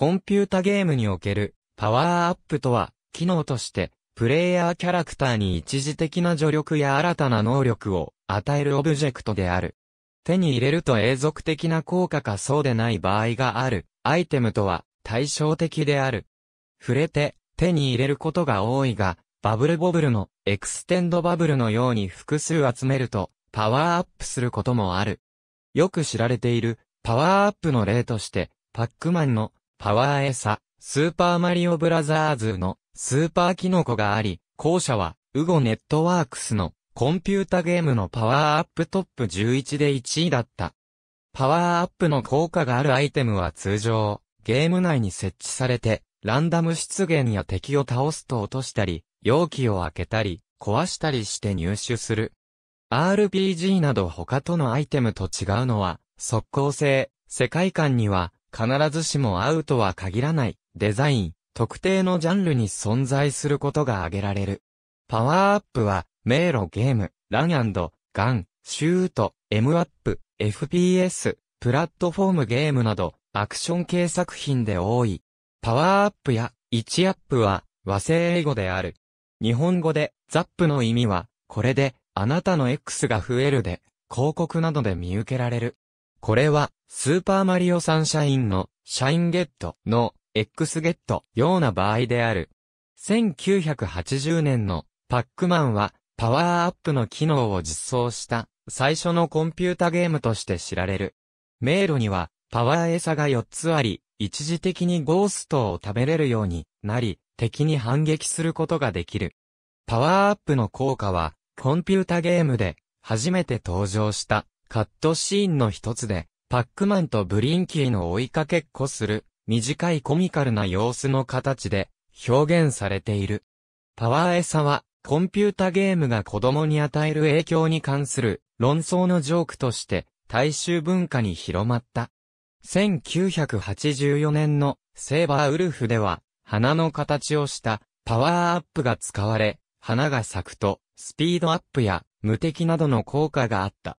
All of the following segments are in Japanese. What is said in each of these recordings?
コンピュータゲームにおけるパワーアップとは、機能として、プレイヤーキャラクターに一時的な助力や新たな能力を与えるオブジェクトである。手に入れると永続的な効果かそうでない場合がある、アイテムとは対照的である。触れて手に入れることが多いが、バブルボブルのエクステンドバブルのように複数集めるとパワーアップすることもある。よく知られているパワーアップの例として、パックマンのパワーエサ、スーパーマリオブラザーズのスーパーキノコがあり、後者は、ウゴネットワークスのコンピュータゲームのパワーアップトップ11で1位だった。パワーアップの効果があるアイテムは通常、ゲーム内に設置されて、ランダム出現や敵を倒すと落としたり、容器を開けたり、壊したりして入手する。RPG など他とのアイテムと違うのは、速攻性、世界観には必ずしも合うとは限らない、デザイン、特定のジャンルに存在することが挙げられる。パワーアップは、迷路ゲーム、ランガン、シュート、M アップ、FPS、プラットフォームゲームなど、アクション系作品で多い。パワーアップや、1アップは、和製英語である。日本語で、ザップの意味は、これで、あなたの X が増えるで、広告などで見受けられる。これは、スーパーマリオサンシャインの、シャインゲットの、X ゲットような場合である。1980年の、パックマンは、パワーアップの機能を実装した、最初のコンピュータゲームとして知られる。迷路には、パワー餌が4つあり、一時的にゴーストを食べれるようになり、敵に反撃することができる。パワーアップの効果は、コンピュータゲームで、初めて登場したカットシーンの一つで、パックマンとブリンキーの追いかけっこする、短いコミカルな様子の形で、表現されている。パワーエサは、コンピュータゲームが子供に与える影響に関する論争のジョークとして、大衆文化に広まった。1984年のセーバーウルフでは、花の形をしたパワーアップが使われ、花が咲くと、スピードアップや無敵などの効果があった。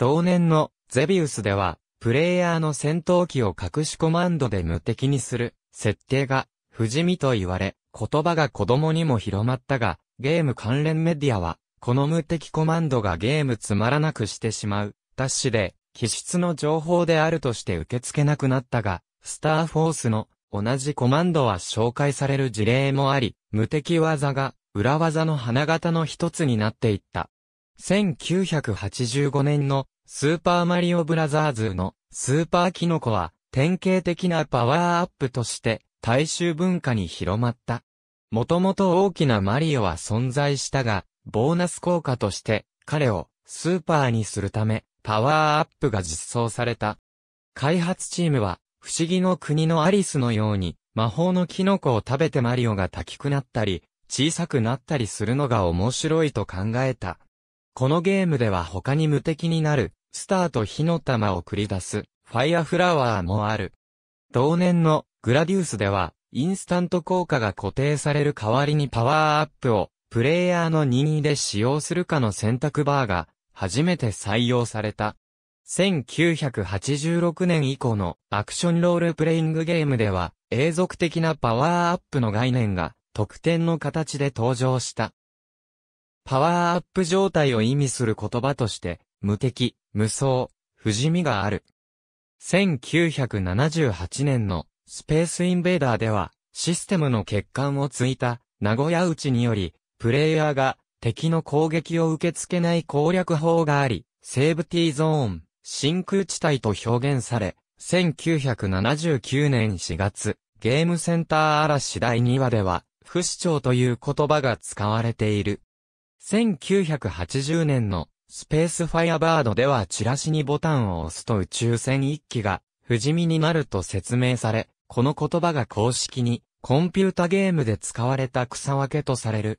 同年のゼビウスでは、プレイヤーの戦闘機を隠しコマンドで無敵にする設定が不死身と言われ、言葉が子供にも広まったが、ゲーム関連メディアは、この無敵コマンドがゲームつまらなくしてしまう、ダッシュで、気質の情報であるとして受け付けなくなったが、スターフォースの同じコマンドは紹介される事例もあり、無敵技が裏技の花形の一つになっていった。1985年のスーパーマリオブラザーズのスーパーキノコは典型的なパワーアップとして大衆文化に広まった。もともと大きなマリオは存在したが、ボーナス効果として彼をスーパーにするためパワーアップが実装された。開発チームは不思議の国のアリスのように魔法のキノコを食べてマリオがきくなったり小さくなったりするのが面白いと考えた。このゲームでは他に無敵になる、スターと火の玉を繰り出す、ファイアフラワーもある。同年のグラディウスでは、インスタント効果が固定される代わりにパワーアップを、プレイヤーの任意で使用するかの選択バーが、初めて採用された。1986年以降のアクションロールプレイングゲームでは、永続的なパワーアップの概念が、特典の形で登場した。パワーアップ状態を意味する言葉として、無敵、無双、不死身がある。1978年のスペースインベーダーでは、システムの欠陥をついた名古屋内により、プレイヤーが敵の攻撃を受け付けない攻略法があり、セーブティーゾーン、真空地帯と表現され、1979年4月、ゲームセンター嵐第2話では、不死鳥という言葉が使われている。1980年のスペースファイアバードではチラシにボタンを押すと宇宙船一機が不死身になると説明され、この言葉が公式にコンピュータゲームで使われた草分けとされる。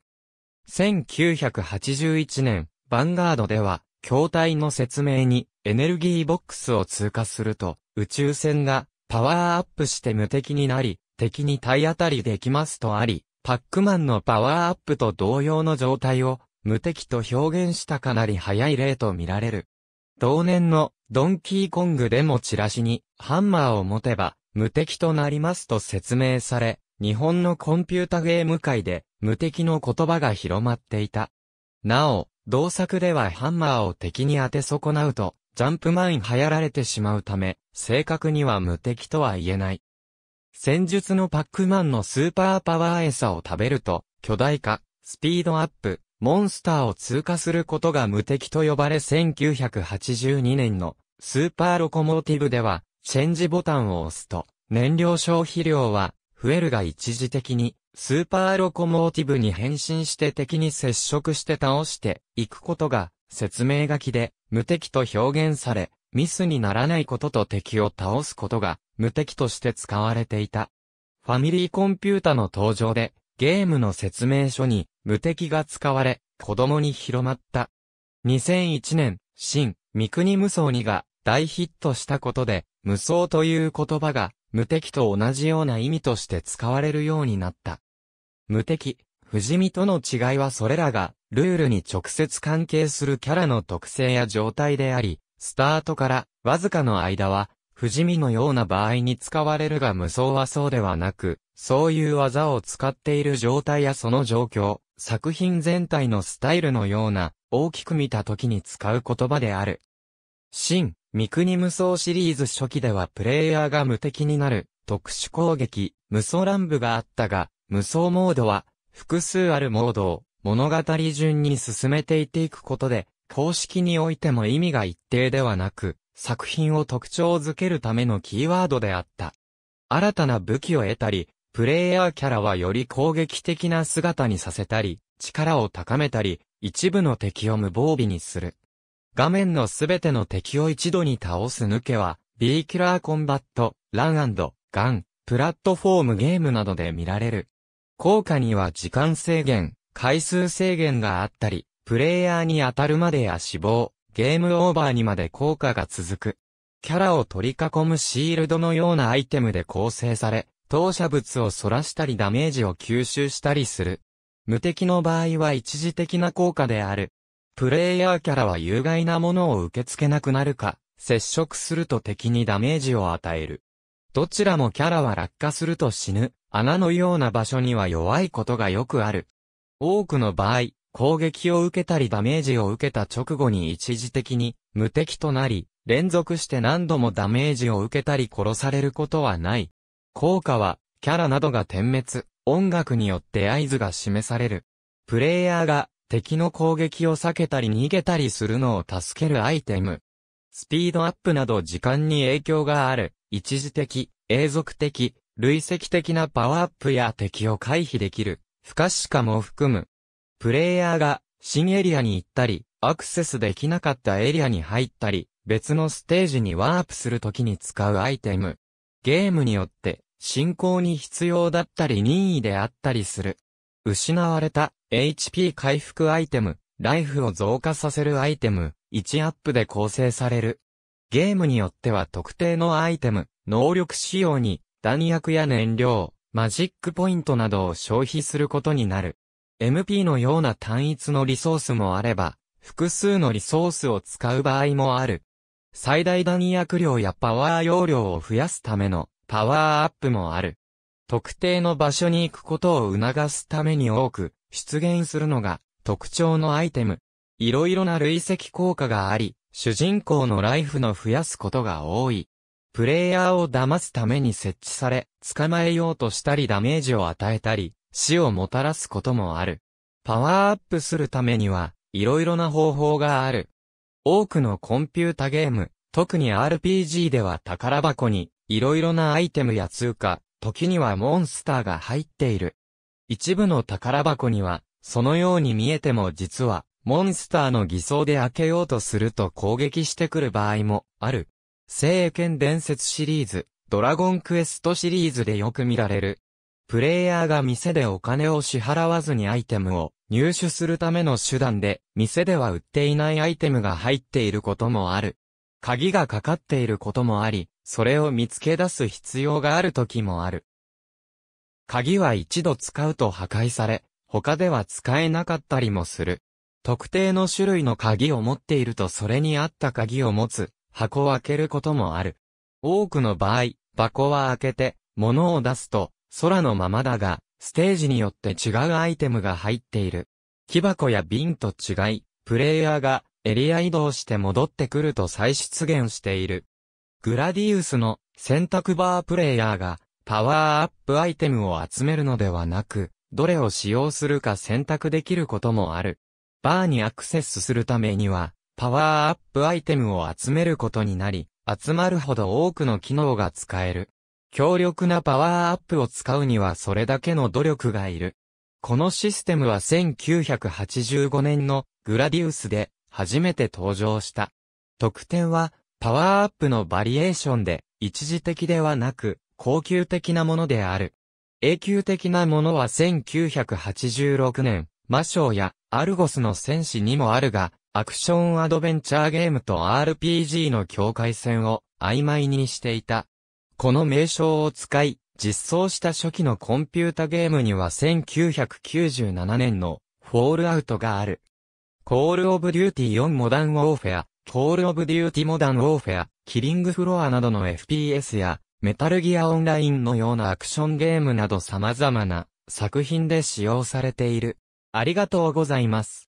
1981年、ヴァンガードでは、筐体の説明にエネルギーボックスを通過すると、宇宙船がパワーアップして無敵になり、敵に体当たりできますとあり、パックマンのパワーアップと同様の状態を無敵と表現したかなり早い例と見られる。同年のドンキーコングでもチラシにハンマーを持てば無敵となりますと説明され、日本のコンピュータゲーム界で無敵の言葉が広まっていた。なお、同作ではハンマーを敵に当て損なうと、ジャンプマイン流行られてしまうため、正確には無敵とは言えない。戦術のパックマンのスーパーパワー餌を食べると、巨大化、スピードアップ、モンスターを通過することが無敵と呼ばれ1982年のスーパーロコモーティブでは、チェンジボタンを押すと、燃料消費量は、増えるが一時的に、スーパーロコモーティブに変身して敵に接触して倒していくことが、説明書きで、無敵と表現され、ミスにならないことと敵を倒すことが、無敵として使われていた。ファミリーコンピュータの登場で、ゲームの説明書に、無敵が使われ、子供に広まった。2001年、新、三国無双2が大ヒットしたことで、無双という言葉が、無敵と同じような意味として使われるようになった。無敵、不死身との違いはそれらが、ルールに直接関係するキャラの特性や状態であり、スタートから、わずかの間は、不死身のような場合に使われるが無双はそうではなく、そういう技を使っている状態やその状況、作品全体のスタイルのような、大きく見た時に使う言葉である。新、三国無双シリーズ初期ではプレイヤーが無敵になる、特殊攻撃、無双乱舞があったが、無双モードは、複数あるモードを、物語順に進めていっていくことで、公式においても意味が一定ではなく、作品を特徴づけるためのキーワードであった。新たな武器を得たり、プレイヤーキャラはより攻撃的な姿にさせたり、力を高めたり、一部の敵を無防備にする。画面のすべての敵を一度に倒す抜けは、B キラーコンバット、ランガン、プラットフォームゲームなどで見られる。効果には時間制限、回数制限があったり、プレイヤーに当たるまでや死亡、ゲームオーバーにまで効果が続く。キャラを取り囲むシールドのようなアイテムで構成され、投射物を反らしたりダメージを吸収したりする。無敵の場合は一時的な効果である。プレイヤーキャラは有害なものを受け付けなくなるか、接触すると敵にダメージを与える。どちらもキャラは落下すると死ぬ、穴のような場所には弱いことがよくある。多くの場合、攻撃を受けたりダメージを受けた直後に一時的に無敵となり、連続して何度もダメージを受けたり殺されることはない。効果は、キャラなどが点滅、音楽によって合図が示される。プレイヤーが敵の攻撃を避けたり逃げたりするのを助けるアイテム。スピードアップなど時間に影響がある、一時的、永続的、累積的なパワーアップや敵を回避できる、不可視化も含む。プレイヤーが新エリアに行ったり、アクセスできなかったエリアに入ったり、別のステージにワープするときに使うアイテム。ゲームによって進行に必要だったり任意であったりする。失われた HP 回復アイテム、ライフを増加させるアイテム、1アップで構成される。ゲームによっては特定のアイテム、能力仕様に弾薬や燃料、マジックポイントなどを消費することになる。MP のような単一のリソースもあれば、複数のリソースを使う場合もある。最大弾薬量やパワー容量を増やすためのパワーアップもある。特定の場所に行くことを促すために多く出現するのが特徴のアイテム。いろいろな累積効果があり、主人公のライフの増やすことが多い。プレイヤーを騙すために設置され、捕まえようとしたりダメージを与えたり、死をもたらすこともある。パワーアップするためには、いろいろな方法がある。多くのコンピュータゲーム、特に RPG では宝箱に、いろいろなアイテムや通貨、時にはモンスターが入っている。一部の宝箱には、そのように見えても実は、モンスターの偽装で開けようとすると攻撃してくる場合もある。聖剣伝説シリーズ、ドラゴンクエストシリーズでよく見られる。プレイヤーが店でお金を支払わずにアイテムを入手するための手段で、店では売っていないアイテムが入っていることもある。鍵がかかっていることもあり、それを見つけ出す必要がある時もある。鍵は一度使うと破壊され、他では使えなかったりもする。特定の種類の鍵を持っているとそれに合った鍵を持つ、箱を開けることもある。多くの場合、箱は開けて、物を出すと、空のままだが、ステージによって違うアイテムが入っている。木箱や瓶と違い、プレイヤーがエリア移動して戻ってくると再出現している。グラディウスの選択バープレイヤーがパワーアップアイテムを集めるのではなく、どれを使用するか選択できることもある。バーにアクセスするためには、パワーアップアイテムを集めることになり、集まるほど多くの機能が使える。強力なパワーアップを使うにはそれだけの努力がいる。このシステムは1985年のグラディウスで初めて登場した。特典はパワーアップのバリエーションで一時的ではなく高級的なものである。永久的なものは1986年、魔性やアルゴスの戦士にもあるが、アクションアドベンチャーゲームと RPG の境界線を曖昧にしていた。この名称を使い、実装した初期のコンピュータゲームには1997年のフォールアウトがある。コールオブデューティ4モダンウォーフェア、コールオブデューティモダンウォーフェア、キリングフロアなどの FPS や、メタルギアオンラインのようなアクションゲームなど様々な作品で使用されている。ありがとうございます。